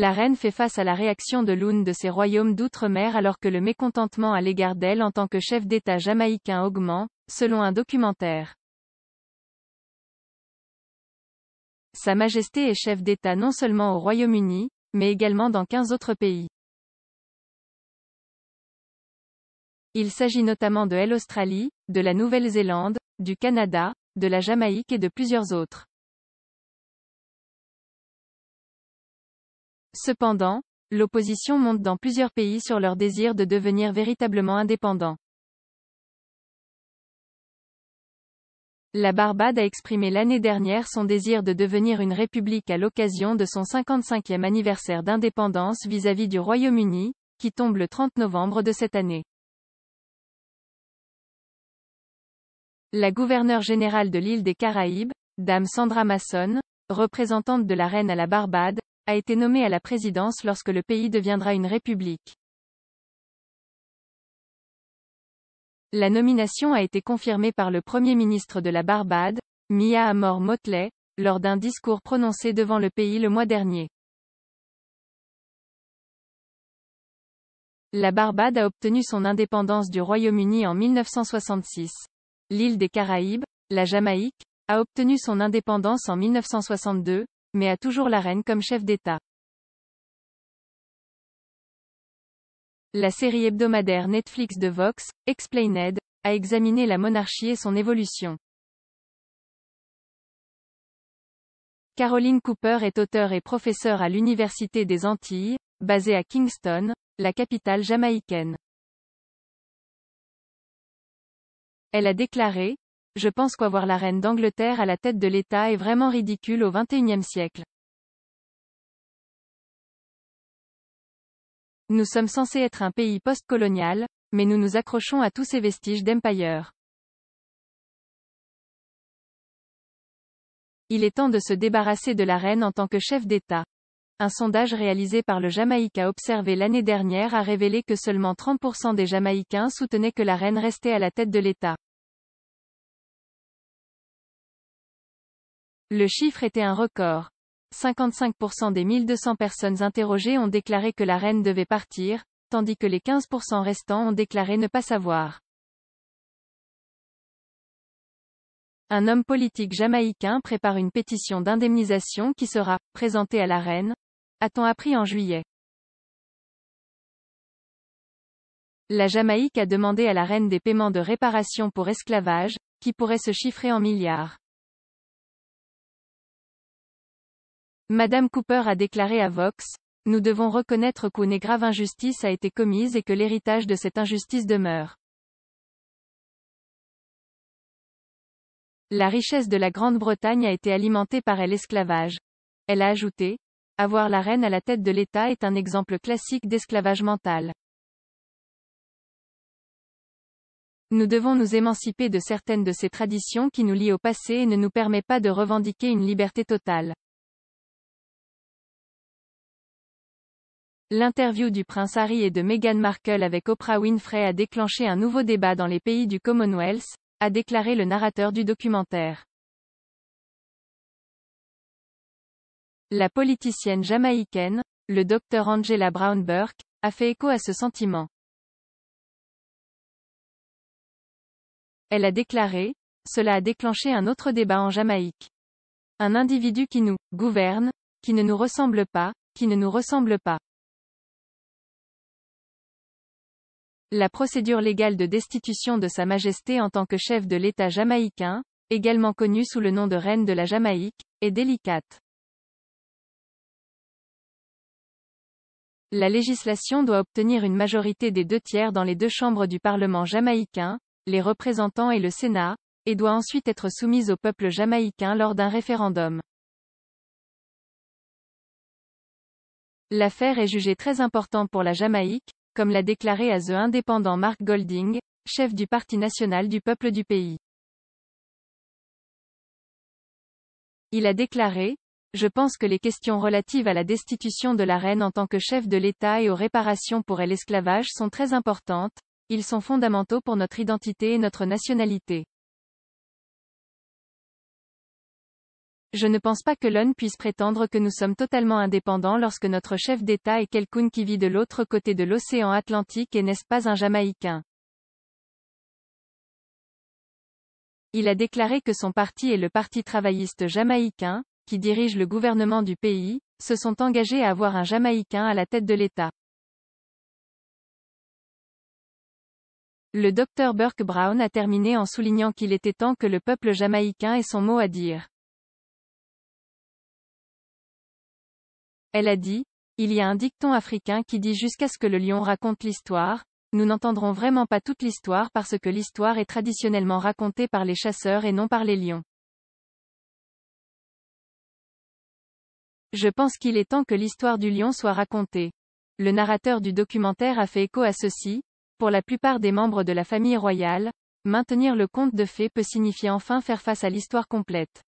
La reine fait face à la réaction de l'une de ses royaumes d'outre-mer alors que le mécontentement à l'égard d'elle en tant que chef d'État jamaïcain augmente, selon un documentaire. Sa Majesté est chef d'État non seulement au Royaume-Uni, mais également dans 15 autres pays. Il s'agit notamment de l'Australie, de la Nouvelle-Zélande, du Canada, de la Jamaïque et de plusieurs autres. Cependant, l'opposition monte dans plusieurs pays sur leur désir de devenir véritablement indépendant. La Barbade a exprimé l'année dernière son désir de devenir une république à l'occasion de son 55e anniversaire d'indépendance vis-à-vis du Royaume-Uni, qui tombe le 30 novembre de cette année. La gouverneure générale de l'île des Caraïbes, Dame Sandra Masson, représentante de la reine à la Barbade, a été nommé à la présidence lorsque le pays deviendra une république. La nomination a été confirmée par le Premier ministre de la Barbade, Mia Amor Motley, lors d'un discours prononcé devant le pays le mois dernier. La Barbade a obtenu son indépendance du Royaume-Uni en 1966. L'île des Caraïbes, la Jamaïque, a obtenu son indépendance en 1962, mais a toujours la reine comme chef d'État. La série hebdomadaire Netflix de Vox, Explained, a examiné la monarchie et son évolution. Caroline Cooper est auteure et professeure à l'Université des Antilles, basée à Kingston, la capitale jamaïcaine. Elle a déclaré, je pense qu'avoir la reine d'Angleterre à la tête de l'État est vraiment ridicule au XXIe siècle. Nous sommes censés être un pays post-colonial, mais nous nous accrochons à tous ces vestiges d'empire. Il est temps de se débarrasser de la reine en tant que chef d'État. Un sondage réalisé par le Jamaïca observé l'année dernière a révélé que seulement 30% des Jamaïcains soutenaient que la reine restait à la tête de l'État. Le chiffre était un record. 55% des 1200 personnes interrogées ont déclaré que la reine devait partir, tandis que les 15% restants ont déclaré ne pas savoir. Un homme politique jamaïcain prépare une pétition d'indemnisation qui sera présentée à la reine, a-t-on appris en juillet. La Jamaïque a demandé à la reine des paiements de réparation pour esclavage, qui pourraient se chiffrer en milliards. Madame Cooper a déclaré à Vox, Nous devons reconnaître qu'une grave injustice a été commise et que l'héritage de cette injustice demeure. La richesse de la Grande-Bretagne a été alimentée par l'esclavage. Elle a ajouté, Avoir la reine à la tête de l'État est un exemple classique d'esclavage mental. Nous devons nous émanciper de certaines de ces traditions qui nous lient au passé et ne nous permettent pas de revendiquer une liberté totale. L'interview du prince Harry et de Meghan Markle avec Oprah Winfrey a déclenché un nouveau débat dans les pays du Commonwealth, a déclaré le narrateur du documentaire. La politicienne jamaïcaine, le docteur Angela Brown Burke, a fait écho à ce sentiment. Elle a déclaré, cela a déclenché un autre débat en Jamaïque. Un individu qui nous gouverne, qui ne nous ressemble pas, qui ne nous ressemble pas. La procédure légale de destitution de Sa Majesté en tant que chef de l'État jamaïcain, également connue sous le nom de reine de la Jamaïque, est délicate. La législation doit obtenir une majorité des deux tiers dans les deux chambres du Parlement jamaïcain, les représentants et le Sénat, et doit ensuite être soumise au peuple jamaïcain lors d'un référendum. L'affaire est jugée très importante pour la Jamaïque, comme l'a déclaré à The Indépendant Mark Golding, chef du Parti national du peuple du pays. Il a déclaré, je pense que les questions relatives à la destitution de la reine en tant que chef de l'État et aux réparations pour elle l'esclavage sont très importantes, ils sont fondamentaux pour notre identité et notre nationalité. Je ne pense pas que l'on puisse prétendre que nous sommes totalement indépendants lorsque notre chef d'État est quelqu'un qui vit de l'autre côté de l'océan Atlantique et n'est-ce pas un Jamaïcain. Il a déclaré que son parti et le Parti travailliste jamaïcain, qui dirige le gouvernement du pays, se sont engagés à avoir un Jamaïcain à la tête de l'État. Le docteur Burke Brown a terminé en soulignant qu'il était temps que le peuple jamaïcain ait son mot à dire. Elle a dit, il y a un dicton africain qui dit jusqu'à ce que le lion raconte l'histoire, nous n'entendrons vraiment pas toute l'histoire parce que l'histoire est traditionnellement racontée par les chasseurs et non par les lions. Je pense qu'il est temps que l'histoire du lion soit racontée. Le narrateur du documentaire a fait écho à ceci, pour la plupart des membres de la famille royale, maintenir le conte de fées peut signifier enfin faire face à l'histoire complète.